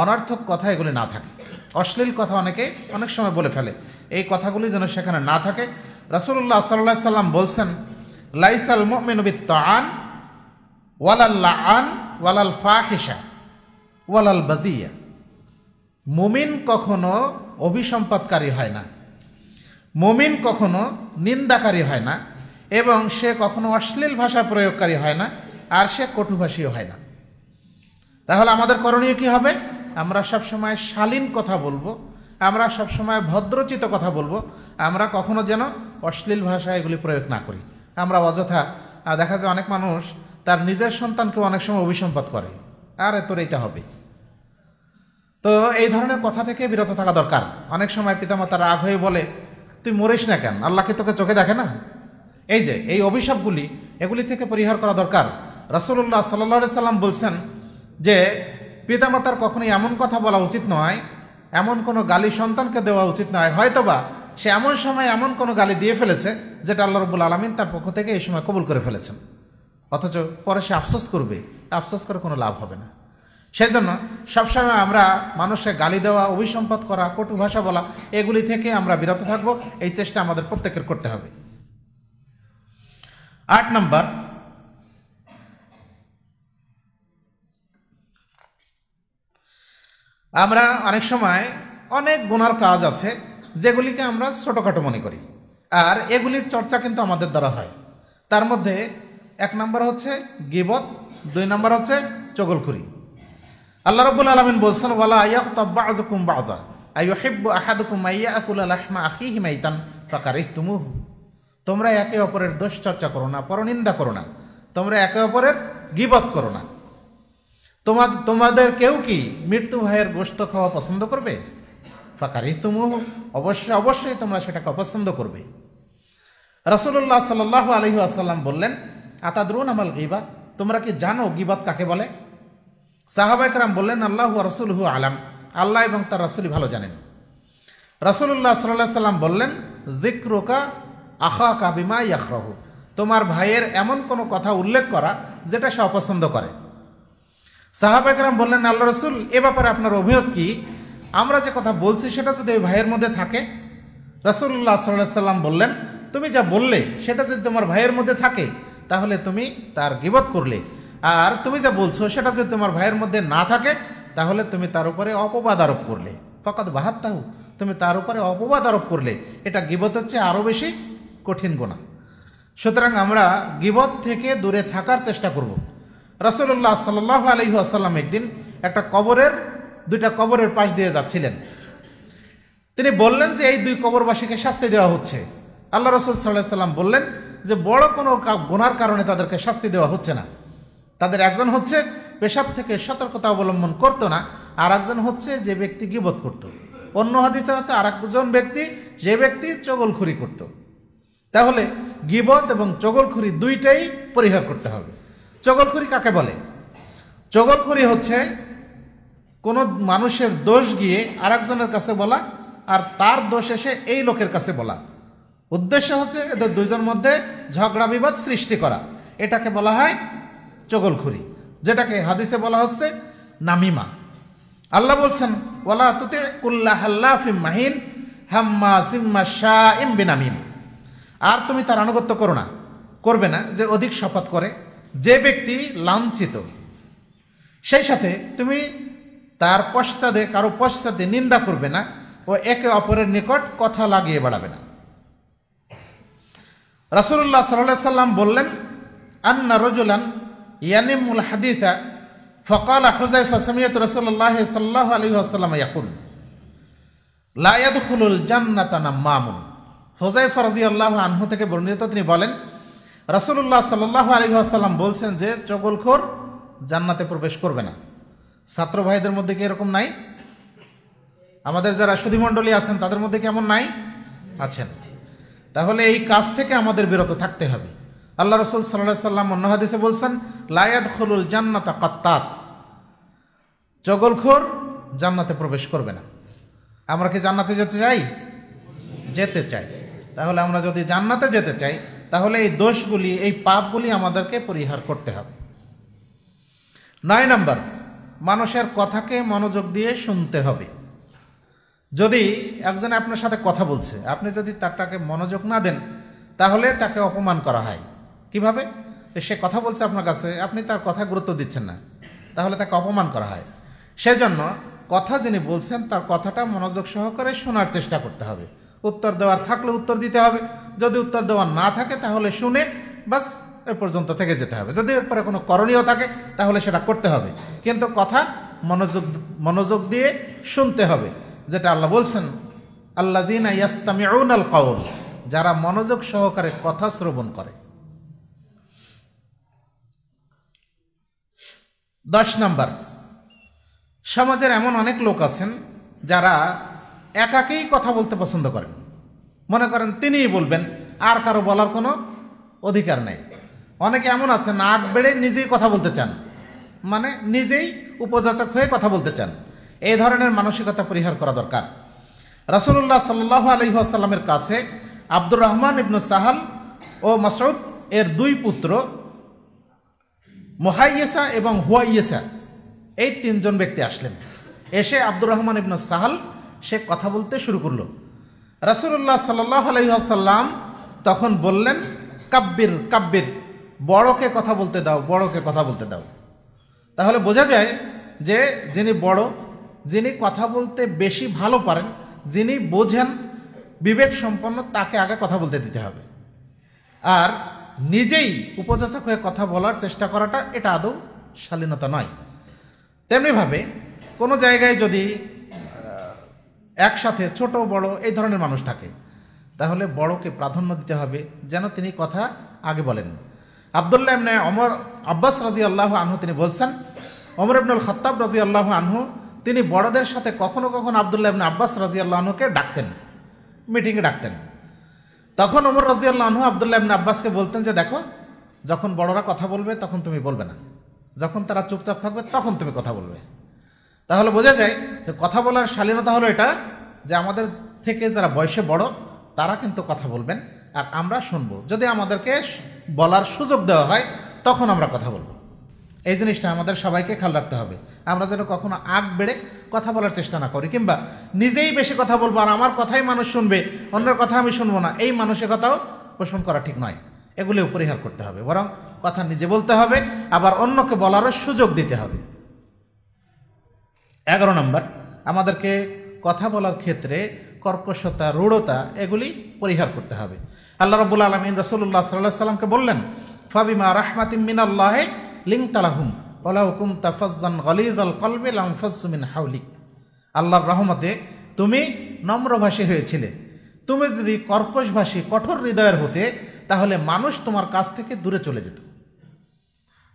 অনার্থক কথা এগুলি না থাকে অশ্লীল কথা অনেকে অনেক সময় বলে ফেলে এই কথাগুলি যেন সেখানে না থাকে রাসুল্লাহ সাল্লা সাল্লাম বলছেন লাইসাল মমিনবিত আন ওয়ালাল্লা আন ওয়ালাল ফাহিসা ওয়ালাল বাদিয়া মুমিন কখনো অভিসম্পদকারী হয় না মুমিন কখনো নিন্দাকারী হয় না এবং সে কখনো অশ্লীল ভাষা প্রয়োগকারী হয় না আর সে কটুভাষীও হয় না তাহলে আমাদের করণীয় কি হবে আমরা সব সময় শালীন কথা বলবো আমরা সব সময় ভদ্রচিত কথা বলবো আমরা কখনো যেন অশ্লীল ভাষা এগুলি প্রয়োগ না করি আমরা অযথা দেখা যায় অনেক মানুষ তার নিজের সন্তানকে অনেক সময় অভিসম্পাদ করে আর তোর এটা হবে তো এই ধরনের কথা থেকে বিরত থাকা দরকার অনেক সময় পিতামাতা রাগ হয়ে বলে তুই মরিস না কেন আল্লাহকে তোকে চোখে দেখে না এই যে এই অভিশাপগুলি এগুলি থেকে পরিহার করা দরকার রসুল্লাহ সাল্লা সাল্লাম বলছেন যে পিতামাতার কখনোই এমন কথা বলা উচিত নয় এমন কোনো গালি সন্তানকে দেওয়া উচিত নয় হয়তোবা সে এমন সময় এমন কোনো গালি দিয়ে ফেলেছে যেটা আল্লাহ রবুল আলমিন তার পক্ষ থেকে এই সময় কবুল করে ফেলেছেন অথচ পরে সে আফসোস করবে আফসোস করে কোনো লাভ হবে না সেজন্য সবসময় আমরা মানুষকে গালি দেওয়া অভিসম্পদ করা কটু ভাষা বলা এগুলি থেকে আমরা বিরত থাকব এই চেষ্টা আমাদের প্রত্যেকের করতে হবে আট নম্বর আমরা অনেক সময় অনেক গুণার কাজ আছে যেগুলিকে আমরা ছোটোখাটো মনে করি আর এগুলির চর্চা কিন্তু আমাদের দ্বারা হয় তার মধ্যে এক নম্বর হচ্ছে গিবত দুই নম্বর হচ্ছে চগলখুরি আল্লাহ রব্বুল আলমিন বলছেন ওয়ালা আয়াকুম বাজা আইহিব্বু আহাদুকুম মাইয়া আকুল আলাহমা আখি হিমাইতান ফাকার তুমুহ তোমরা একে অপরের দোষ চর্চা করো না পরনিন্দা করো না তোমরা একে অপরের গিবত করো না তোমার তোমাদের কেউ কি মৃত্যু ভাইয়ের গোস্ত খাওয়া পছন্দ করবে ফাঁকারি তুমু অবশ্যই অবশ্যই তোমরা সেটাকে অপছন্দ করবে রসুল্লাহ সাল আলহি আসাল্লাম বললেন আতাদ্রুন আমাল গিবা তোমরা কি জানো গিবত কাকে বলে সাহাবাইকরাম বললেন আল্লাহ হু আলাম আল্লাহ এবং তার রসুলই ভালো জানেন রসুল্লাহ সাল্লাহ সাল্লাম বললেন জিক্রোকা আখা কাবিমা ইয়াকরহু তোমার ভাইয়ের এমন কোনো কথা উল্লেখ করা যেটা সে অপছন্দ করে সাহাবাইকরাম বললেন আল্লাহ রসুল এ ব্যাপারে আপনার অভিমত কি আমরা যে কথা বলছি সেটা যদি ওই ভাইয়ের মধ্যে থাকে রসুল্লাহ সাল্লাহ সাল্লাম বললেন তুমি যা বললে সেটা যদি তোমার ভাইয়ের মধ্যে থাকে তাহলে তুমি তার গিবত করলে আর তুমি যা বলছো সেটা যদি তোমার ভাইয়ের মধ্যে না থাকে তাহলে তুমি তার উপরে অপবাদ আরোপ করলে ফকাত বাহাত্তাহু তুমি তার উপরে অপবাদ আরোপ করলে এটা গিবত হচ্ছে আরও বেশি কঠিন গোনা সুতরাং আমরা গিবত থেকে দূরে থাকার চেষ্টা করব রসুল্লাহ সাল্লাহ আলহি আসাল্লাম একদিন একটা কবরের দুইটা কবরের পাশ দিয়ে যাচ্ছিলেন তিনি বললেন যে এই দুই কবরবাসীকে শাস্তি দেওয়া হচ্ছে আল্লাহ রসুল সাল্লাহ সাল্লাম বললেন যে বড় কোনো গোনার কারণে তাদেরকে শাস্তি দেওয়া হচ্ছে না তাদের একজন হচ্ছে পেশাব থেকে সতর্কতা অবলম্বন করতো না আর একজন হচ্ছে যে ব্যক্তি গিবত করত। অন্য হাদিসে আছে আর একজন ব্যক্তি যে ব্যক্তি চগলখুরি করত। তাহলে গিবত এবং চগলখুরি দুইটাই পরিহার করতে হবে চগলখুরি কাকে বলে চগলখুরি হচ্ছে কোনো মানুষের দোষ গিয়ে আর কাছে বলা আর তার দোষ এসে এই লোকের কাছে বলা উদ্দেশ্য হচ্ছে এদের দুইজনের মধ্যে ঝগড়া বিবাদ সৃষ্টি করা এটাকে বলা হয় চগলখুরি যেটাকে হাদিসে বলা হচ্ছে নামিমা আল্লাহ বলছেন ওলা তুতে মাহিন ইম আর তুমি তার আনুগত্য করো না করবে না যে অধিক শপথ করে যে ব্যক্তি লাঞ্ছিত সেই সাথে তুমি তার পশ্চাদে কারো পশ্চাদে নিন্দা করবে না ও একে অপরের নিকট কথা লাগিয়ে বেড়াবে না রাসুল্লাহ সাল্লাহ সাল্লাম বললেন আন্না রজুলান ইয়ানিমুল হাদিথা ফকাল হুজাইফা সামিয়ত রসল্লাহ সাল্লাহ আলী আসসালাম ইয়াকুল লায়াদুল জান্নাতানা মামুন হোজাইফা রাজি আল্লাহ আনহু থেকে বর্ণিত তিনি বলেন রসুল্লাহ সাল্লাহ আলী আসসালাম বলছেন যে চগলখোর জান্নাতে প্রবেশ করবে না ছাত্র ভাইদের মধ্যে কি এরকম নাই আমাদের যারা সুধিমণ্ডলী আছেন তাদের মধ্যে কেমন নাই আছেন তাহলে এই কাজ থেকে আমাদের বিরত থাকতে হবে আল্লাহ রসুল সাল্লাহ সাল্লাম অন্য হাদিসে বলছেন লায়াদ খুলুল জান্নাতা কত্তাত চগলখোর জান্নাতে প্রবেশ করবে না আমরা কি জান্নাতে যেতে চাই যেতে চাই তাহলে আমরা যদি জান্নাতে যেতে চাই তাহলে এই দোষগুলি এই পাপগুলি আমাদেরকে পরিহার করতে হবে নয় নম্বর মানুষের কথাকে মনোযোগ দিয়ে শুনতে হবে যদি একজন আপনার সাথে কথা বলছে আপনি যদি তারটাকে মনোযোগ না দেন তাহলে তাকে অপমান করা হয় কিভাবে সে কথা বলছে আপনার কাছে আপনি তার কথা গুরুত্ব দিচ্ছেন না তাহলে তাকে অপমান করা হয় সেজন্য কথা যিনি বলছেন তার কথাটা মনোযোগ সহকারে শোনার চেষ্টা করতে হবে উত্তর দেওয়ার থাকলে উত্তর দিতে হবে যদি উত্তর দেওয়ার না থাকে তাহলে শুনে বাস এ পর্যন্ত থেকে যেতে হবে যদি এরপরে কোনো করণীয় থাকে তাহলে সেটা করতে হবে কিন্তু কথা মনোযোগ মনোযোগ দিয়ে শুনতে হবে যেটা আল্লাহ বলছেন আল্লাহ আউন আল কৌল যারা মনোযোগ সহকারে কথা শ্রবণ করে দশ নম্বর সমাজের এমন অনেক লোক আছেন যারা একাকেই কথা বলতে পছন্দ করেন মনে করেন তিনিই বলবেন আর কারো বলার কোনো অধিকার নেই অনেকে এমন আছে নাক বেড়ে নিজেই কথা বলতে চান মানে নিজেই উপযাচক হয়ে কথা বলতে চান এই ধরনের মানসিকতা পরিহার করা দরকার রাসুল্লাহ সাল্লাহ আলহিহাসাল্লামের কাছে আব্দুর রহমান ইবনু সাহাল ও মাসউদ এর দুই পুত্র মোহাইয়েসা এবং হুয়াইয়েসা এই তিনজন ব্যক্তি আসলেন এসে আব্দুর রহমান ইবনা সাহাল সে কথা বলতে শুরু করলো রাসুল্লাহ সাল্লাসাল্লাম তখন বললেন কাব্যের কাব্যের বড়কে কথা বলতে দাও বড়কে কথা বলতে দাও তাহলে বোঝা যায় যে যিনি বড় যিনি কথা বলতে বেশি ভালো পারেন যিনি বোঝেন বিবেক সম্পন্ন তাকে আগে কথা বলতে দিতে হবে আর নিজেই উপযাচক হয়ে কথা বলার চেষ্টা করাটা এটা আদৌ শালীনতা নয় তেমনিভাবে কোনো জায়গায় যদি একসাথে ছোট বড় এই ধরনের মানুষ থাকে তাহলে বড়কে প্রাধান্য দিতে হবে যেন তিনি কথা আগে বলেন আবদুল্লাহ ইমনে অমর আব্বাস রাজি আল্লাহ আনহু তিনি বলছেন অমর ইবনুল খত্তাব রাজি আল্লাহ আনহু তিনি বড়দের সাথে কখনো কখনো আবদুল্লাহ ইবনে আব্বাস রাজি আল্লাহ আনহুকে ডাকতেন মিটিংয়ে ডাকতেন তখন ওমর রাজিয়াল্লাহ আনহু আবদুল্লাহ ইবনে আব্বাসকে বলতেন যে দেখো যখন বড়রা কথা বলবে তখন তুমি বলবে না যখন তারা চুপচাপ থাকবে তখন তুমি কথা বলবে তাহলে বোঝা যায় কথা বলার শালীনতা হলো এটা যে আমাদের থেকে যারা বয়সে বড় তারা কিন্তু কথা বলবেন আর আমরা শুনবো যদি আমাদেরকে বলার সুযোগ দেওয়া হয় তখন আমরা কথা বলবো এই জিনিসটা আমাদের সবাইকে খেয়াল রাখতে হবে আমরা যেন কখনো আগ বেড়ে কথা বলার চেষ্টা না করি কিংবা নিজেই বেশি কথা বলবো আর আমার কথাই মানুষ শুনবে অন্যের কথা আমি শুনবো না এই মানুষের কথাও পোষণ করা ঠিক নয় এগুলিও পরিহার করতে হবে বরং কথা নিজে বলতে হবে আবার অন্যকে বলারও সুযোগ দিতে হবে এগারো নম্বর আমাদেরকে কথা বলার ক্ষেত্রে কর্কশতা রূঢ়তা এগুলি পরিহার করতে হবে আল্লাহ রবুল আলমিন রসুল্লাহ সাল্লাহ সাল্লামকে বললেন ফাবিমা রাহমাতিম মিনাল্লাহে লিং তালাহুম আল্লাহর রহমতে তুমি নম্রভাষী হয়েছিলে তুমি যদি কর্কশভাষী কঠোর হৃদয়ের হতে তাহলে মানুষ তোমার কাছ থেকে দূরে চলে যেত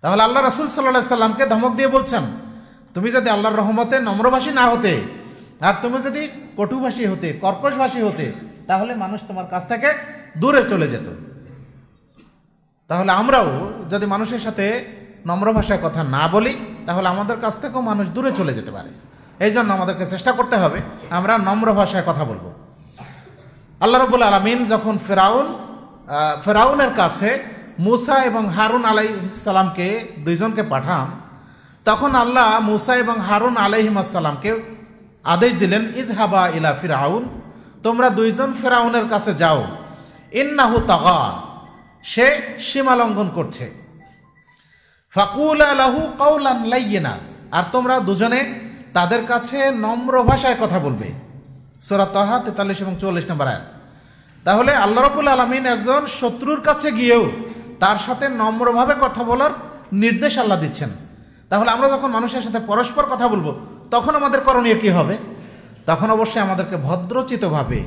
তাহলে আল্লাহ রসুল সাল্লা সাল্লামকে ধমক দিয়ে বলছেন তুমি যদি আল্লাহর রহমতে নম্রভাষী না হতে আর তুমি যদি কটুভাষী হতে কর্কশভাষী হতে তাহলে মানুষ তোমার কাছ থেকে দূরে চলে যেত তাহলে আমরাও যদি মানুষের সাথে নম্র ভাষায় কথা না বলি তাহলে আমাদের কাছ থেকেও মানুষ দূরে চলে যেতে পারে এই জন্য আমাদেরকে চেষ্টা করতে হবে আমরা নম্র ভাষায় কথা বলবো আল্লাহ রবুল আলমিন যখন ফেরাউন ফেরাউনের কাছে মুসা এবং হারুন আলাইসাল্লামকে দুইজনকে পাঠান তখন আল্লাহ মুসা এবং হারুন আলাইহিমাসাল্লামকে আদেশ দিলেন ইজহাবা ইলা ফিরাউন তোমরা দুইজন ফেরাউনের কাছে যাও ইন্নাহু তগা সে সীমালঙ্ঘন করছে আর তোমরা দুজনে তাদের কাছে নম্র ভাষায় কথা বলবে সোরা তহা তেতাল্লিশ এবং চুয়াল্লিশ নম্বর আয়াত তাহলে আল্লাহ রবুল আলমিন একজন শত্রুর কাছে গিয়েও তার সাথে নম্রভাবে কথা বলার নির্দেশ আল্লাহ দিচ্ছেন তাহলে আমরা যখন মানুষের সাথে পরস্পর কথা বলবো তখন আমাদের করণীয় কি হবে তখন অবশ্যই আমাদেরকে ভদ্রচিতভাবে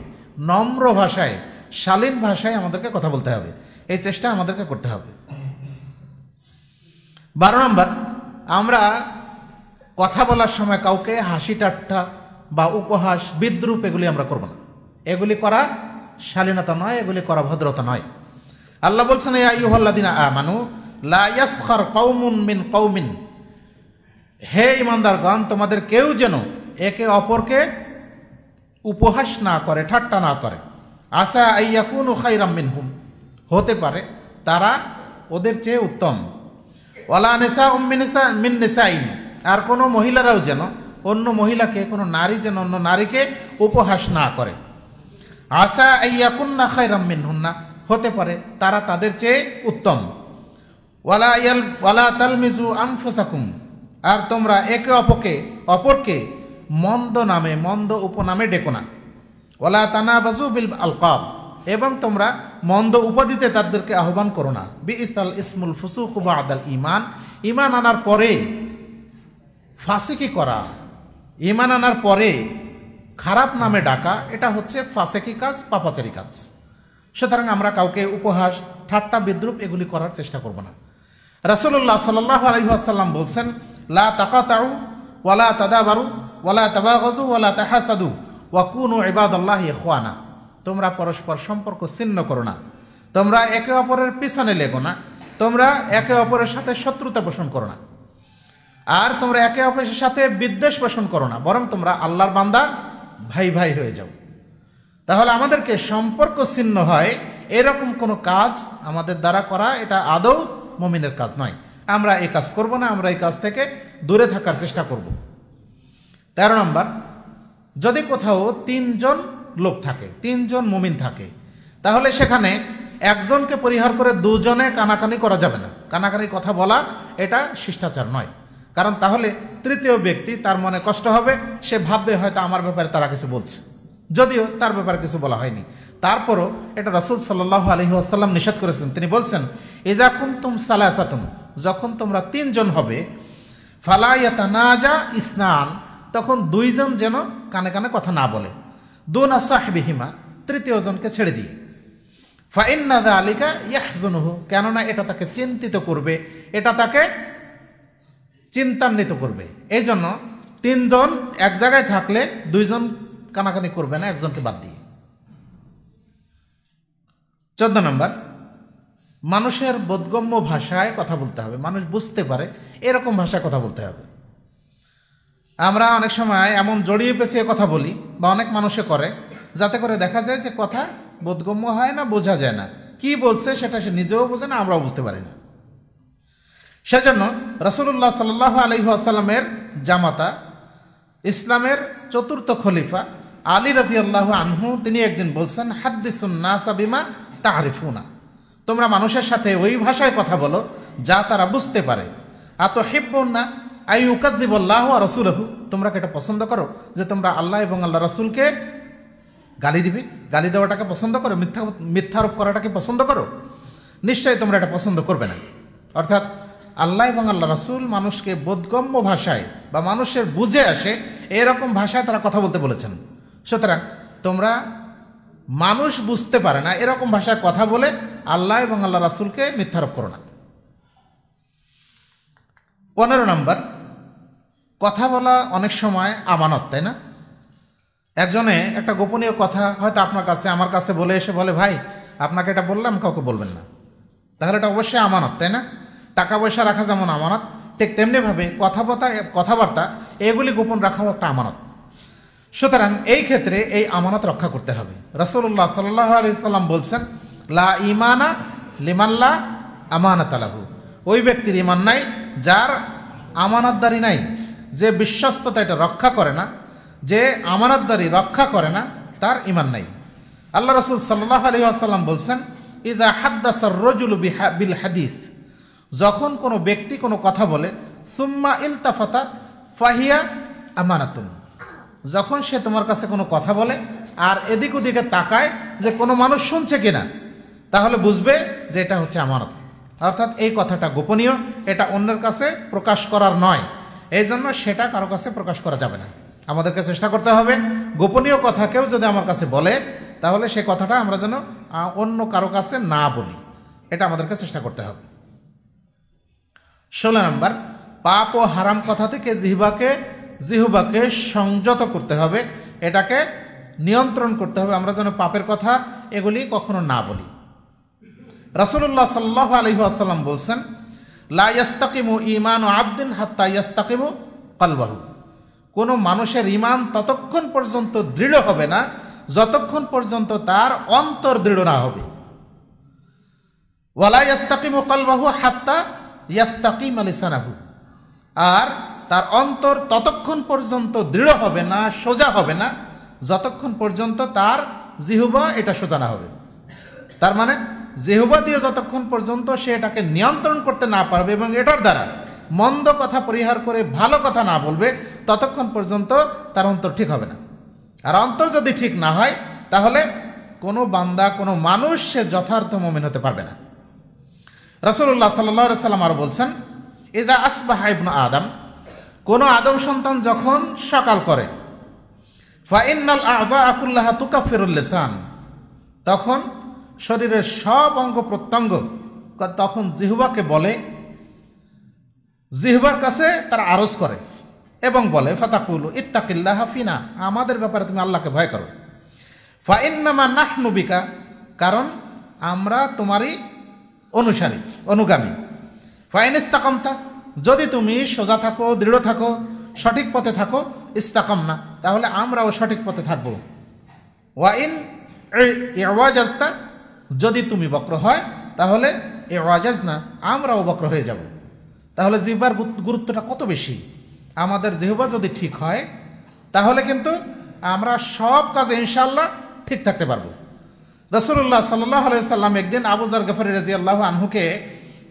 নম্র ভাষায় শালীন ভাষায় আমাদেরকে কথা বলতে হবে এই চেষ্টা আমাদেরকে করতে হবে বারো নম্বর আমরা কথা বলার সময় কাউকে হাসি ঠাট্টা বা উপহাস বিদ্রুপ এগুলি আমরা করব না এগুলি করা শালীনতা নয় এগুলি করা ভদ্রতা নয় আল্লাহ বলছেন ইহল্লাদিনা আ মানু লাইয়াসখর কৌমুন মিন কৌমিন হে ইমানদার গান তোমাদের কেউ যেন একে অপরকে উপহাস না করে ঠাট্টা না করে আসা আইয়াকুন খাইরাম হুম হতে পারে তারা ওদের চেয়ে উত্তম ওলা নেশা মিন আর কোনো মহিলারাও যেন অন্য মহিলাকে কোনো নারী যেন অন্য নারীকে উপহাস না করে আশা ইয়াকুন্না রাম্মিন হুন্না হতে পারে তারা তাদের চেয়ে উত্তম ওয়ালা ইয়াল ওয়ালা তালমিজু আনফুসাকুম আর তোমরা একে অপকে অপরকে মন্দ নামে মন্দ উপনামে ডেকো না ওলা তানা বাজু বিল আলকাব এবং তোমরা মন্দ উপাধিতে তাদেরকে আহ্বান করো না বি ইসাল ইসমুল ফুসুকুবা আদাল ইমান ইমান আনার পরে ফাঁসেকি করা ইমান আনার পরে খারাপ নামে ডাকা এটা হচ্ছে ফাঁসেকি কাজ পাপাচারি কাজ সুতরাং আমরা কাউকে উপহাস ঠাট্টা বিদ্রুপ এগুলি করার চেষ্টা করব না রাসুল্লাহ সাল্লাহ আলহাসাল্লাম বলছেন লা তাকাতাউ ওয়ালা তাদা বারু ওয়ালা তাবাগজু ওয়ালা তাহাসাদু ও এবাদ আল্লাহ খোয়ানা তোমরা পরস্পর সম্পর্ক ছিন্ন করো না তোমরা একে অপরের পিছনে লেগো না তোমরা একে অপরের সাথে শত্রুতা পোষণ করো না আর তোমরা একে অপরের সাথে বিদ্বেষ পোষণ করো না বরং তোমরা আল্লাহর বান্দা ভাই ভাই হয়ে যাও তাহলে আমাদেরকে সম্পর্ক ছিন্ন হয় এরকম কোনো কাজ আমাদের দ্বারা করা এটা আদৌ মমিনের কাজ নয় আমরা এই কাজ করব না আমরা এই কাজ থেকে দূরে থাকার চেষ্টা করব তেরো নম্বর যদি কোথাও তিনজন লোক থাকে তিনজন মুমিন থাকে তাহলে সেখানে একজনকে পরিহার করে দুজনে কানাকানি করা যাবে না কানাকানি কথা বলা এটা শিষ্টাচার নয় কারণ তাহলে তৃতীয় ব্যক্তি তার মনে কষ্ট হবে সে ভাববে হয়তো আমার ব্যাপারে তারা কিছু বলছে যদিও তার ব্যাপারে কিছু বলা হয়নি তারপরও এটা রসুল সাল্লাহ আলহি আসাল্লাম নিষেধ করেছেন তিনি বলছেন এজাকুম তুম সালাসাতুম যখন তোমরা তিনজন হবে ফালাইয়াতানাজা ইসনান তখন দুইজন যেন কানে কানে কথা না বলে দোনা সাহেবিহিমা তৃতীয় জনকে ছেড়ে দিয়ে ফাইন্নাদা আলিকা ইয়াহজনুহু কেননা এটা তাকে চিন্তিত করবে এটা তাকে চিন্তান্বিত করবে এই জন্য তিনজন এক জায়গায় থাকলে দুইজন কানাকানি করবে না একজনকে বাদ দিয়ে চোদ্দ নম্বর মানুষের বোধগম্য ভাষায় কথা বলতে হবে মানুষ বুঝতে পারে এরকম ভাষায় কথা বলতে হবে আমরা অনেক সময় এমন জড়িয়ে পেঁচিয়ে কথা বলি বা অনেক মানুষে করে যাতে করে দেখা যায় যে কথা বোধগম্য হয় না বোঝা যায় না কি বলছে সেটা সে নিজেও বোঝে না আমরাও বুঝতে পারি না সেজন্য রসুল্লাহ সাল্লাহ আলহিহাসাল্লামের জামাতা ইসলামের চতুর্থ খলিফা আলী রাজি আল্লাহ আনহু তিনি একদিন বলছেন হাদ্দিসুন্না সাবিমা তাহারিফুনা তোমরা মানুষের সাথে ওই ভাষায় কথা বলো যা তারা বুঝতে পারে আত না আই উকাদ্দিব আল্লাহ আর রসুলহু তোমরা কি এটা পছন্দ করো যে তোমরা আল্লাহ এবং আল্লাহ রসুলকে গালি দিবে গালি দেওয়াটাকে পছন্দ করো মিথ্যা মিথ্যারোপ করাটাকে পছন্দ করো নিশ্চয়ই তোমরা এটা পছন্দ করবে না অর্থাৎ আল্লাহ এবং আল্লাহ রসুল মানুষকে বোধগম্য ভাষায় বা মানুষের বুঝে আসে এরকম ভাষায় তারা কথা বলতে বলেছেন সুতরাং তোমরা মানুষ বুঝতে পারে না এরকম ভাষায় কথা বলে আল্লাহ এবং আল্লাহ রসুলকে মিথ্যারোপ করো না পনেরো নম্বর কথা বলা অনেক সময় আমানত তাই না একজনে একটা গোপনীয় কথা হয়তো আপনার কাছে আমার কাছে বলে এসে বলে ভাই আপনাকে এটা বললাম কাউকে বলবেন না তাহলে এটা অবশ্যই আমানত তাই না টাকা পয়সা রাখা যেমন আমানত ঠিক তেমনিভাবে কথাবার্তা কথাবার্তা এগুলি গোপন রাখাও একটা আমানত সুতরাং এই ক্ষেত্রে এই আমানত রক্ষা করতে হবে রসুল্লাহ সাল্লাহ আলাইসাল্লাম বলছেন লা ইমানা লিমাল্লা আমানত আলাহু ওই ব্যক্তির ইমান নাই যার আমানতদারি নাই যে বিশ্বস্ততা এটা রক্ষা করে না যে আমানতদারি রক্ষা করে না তার ইমান নাই আল্লাহ রসুল সাল্লাহ আলী আসাল্লাম বলছেন ইজা হাদ্দাসার রজুল বিল হাদিস যখন কোনো ব্যক্তি কোনো কথা বলে সুম্মা ইলতাফাতা ফাহিয়া আমানাতুন যখন সে তোমার কাছে কোনো কথা বলে আর এদিক ওদিকে তাকায় যে কোনো মানুষ শুনছে কিনা তাহলে বুঝবে যে এটা হচ্ছে আমানত অর্থাৎ এই কথাটা গোপনীয় এটা অন্যের কাছে প্রকাশ করার নয় এই জন্য সেটা কারো কাছে প্রকাশ করা যাবে না আমাদেরকে চেষ্টা করতে হবে গোপনীয় কথা কেউ যদি আমার কাছে বলে তাহলে সে কথাটা আমরা যেন অন্য কারো কাছে না বলি এটা আমাদেরকে চেষ্টা করতে হবে ষোলো নম্বর পাপ ও হারাম কথা থেকে জিহবাকে জিহুবাকে সংযত করতে হবে এটাকে নিয়ন্ত্রণ করতে হবে আমরা যেন পাপের কথা এগুলি কখনো না বলি রাসুল্লাহ সাল্লাহ আলহি আসাল্লাম বলছেন লাইয়াস্তাকিমু ইমান ও আবদিন হাত্তা ইয়াস্তাকিমু কালবাহু কোনো মানুষের ইমান ততক্ষণ পর্যন্ত দৃঢ় হবে না যতক্ষণ পর্যন্ত তার অন্তর দৃঢ় না হবে ওয়ালা ইয়াস্তাকিমু কালবাহু হাত্তা ইয়াস্তাকিম আলিসানাহু আর তার অন্তর ততক্ষণ পর্যন্ত দৃঢ় হবে না সোজা হবে না যতক্ষণ পর্যন্ত তার জিহুবা এটা সোজা না হবে তার মানে জেহবা দিয়ে যতক্ষণ পর্যন্ত সে এটাকে নিয়ন্ত্রণ করতে না পারবে এবং এটার দ্বারা মন্দ কথা পরিহার করে ভালো কথা না বলবে ততক্ষণ পর্যন্ত তার অন্তর ঠিক হবে না আর অন্তর যদি ঠিক না হয় তাহলে কোনো বান্দা কোনো মানুষ সে যথার্থ মমিন হতে পারবে না রসুল্লাহ সাল্লাম আর বলছেন ইজা আসবাহ ইবনু আদম কোনো আদম সন্তান যখন সকাল করে ফাইনাল আজা আকুল্লাহ তুকাফিরুল্লেসান তখন শরীরের সব অঙ্গ প্রত্যঙ্গ তখন জিহুবাকে বলে জিহবার কাছে তারা আরজ করে এবং বলে ফাতাকুল ইত্তাকিল্লা হাফিনা আমাদের ব্যাপারে তুমি আল্লাহকে ভয় করো ফাইন্নামা নাহনুবিকা কারণ আমরা তোমারই অনুসারী অনুগামী ফাইন ইস্তাকামতা যদি তুমি সোজা থাকো দৃঢ় থাকো সঠিক পথে থাকো ইস্তাকাম না তাহলে আমরাও সঠিক পথে থাকবো ওয়াইন আজতা যদি তুমি বক্র হয় তাহলে এ ওয়াজাজ না আমরাও বক্র হয়ে যাব তাহলে জিহ্বার গুরুত্বটা কত বেশি আমাদের জিহ্বা যদি ঠিক হয় তাহলে কিন্তু আমরা সব কাজে ইনশাল্লাহ ঠিক থাকতে পারবো রসুল্লাহ সাল্লাহ সাল্লাম একদিন আবুজার গফরি রাজি আল্লাহ আনহুকে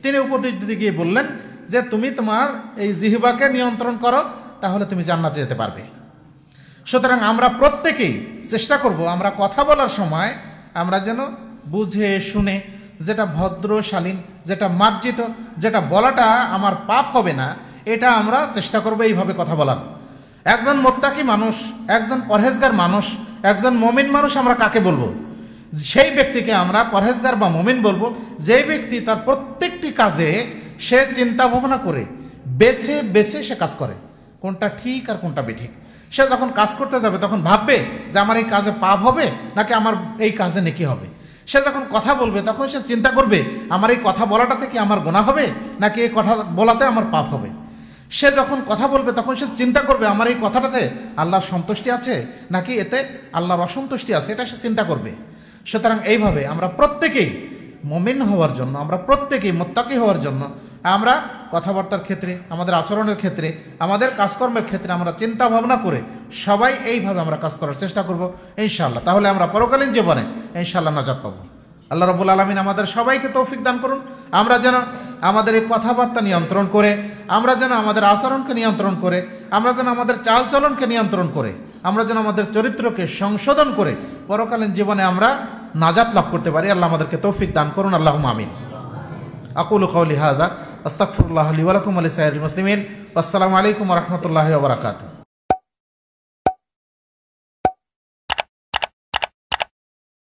তিনি উপদেশ দিতে গিয়ে বললেন যে তুমি তোমার এই জিহ্বাকে নিয়ন্ত্রণ করো তাহলে তুমি জান্নাতে যেতে পারবে সুতরাং আমরা প্রত্যেকেই চেষ্টা করব আমরা কথা বলার সময় আমরা যেন বুঝে শুনে যেটা ভদ্র শালীন যেটা মার্জিত যেটা বলাটা আমার পাপ হবে না এটা আমরা চেষ্টা করবো এইভাবে কথা বলার একজন মোত্তাকি মানুষ একজন পরহেজগার মানুষ একজন মমিন মানুষ আমরা কাকে বলবো সেই ব্যক্তিকে আমরা পরহেজগার বা মমিন বলবো যে ব্যক্তি তার প্রত্যেকটি কাজে সে চিন্তা ভাবনা করে বেছে বেছে সে কাজ করে কোনটা ঠিক আর কোনটা বেঠিক সে যখন কাজ করতে যাবে তখন ভাববে যে আমার এই কাজে পাপ হবে নাকি আমার এই কাজে নেকি হবে সে যখন কথা বলবে তখন সে চিন্তা করবে আমার এই কথা বলাটাতে কি আমার গোনা হবে নাকি এই কথা বলাতে আমার পাপ হবে সে যখন কথা বলবে তখন সে চিন্তা করবে আমার এই কথাটাতে আল্লাহর সন্তুষ্টি আছে নাকি এতে আল্লাহর অসন্তুষ্টি আছে এটা সে চিন্তা করবে সুতরাং এইভাবে আমরা প্রত্যেকেই মমিন হওয়ার জন্য আমরা প্রত্যেকেই মোত্তাকি হওয়ার জন্য আমরা কথাবার্তার ক্ষেত্রে আমাদের আচরণের ক্ষেত্রে আমাদের কাজকর্মের ক্ষেত্রে আমরা চিন্তা ভাবনা করে সবাই এইভাবে আমরা কাজ করার চেষ্টা করব ইনশাআল্লাহ তাহলে আমরা পরকালীন জীবনে ইনশাআল্লাহ নাজাদ পাবো আল্লাহ রবুল আলমিন আমাদের সবাইকে তৌফিক দান করুন আমরা যেন আমাদের এই কথাবার্তা নিয়ন্ত্রণ করে আমরা যেন আমাদের আচরণকে নিয়ন্ত্রণ করে আমরা যেন আমাদের চালচলনকে নিয়ন্ত্রণ করে আমরা যেন আমাদের চরিত্রকে সংশোধন করে পরকালীন জীবনে আমরা নাজাত লাভ করতে পারি আল্লাহ আমাদেরকে তৌফিক দান করুন আল্লাহ মামিন আকুল কৌলি হাজা আস্তাকফরুল্লাহ আলী ওয়ালাকুম আলী সাহেব মুসলিমিন আসসালামু আলাইকুম রহমতুল্লাহ ওবরাকাতু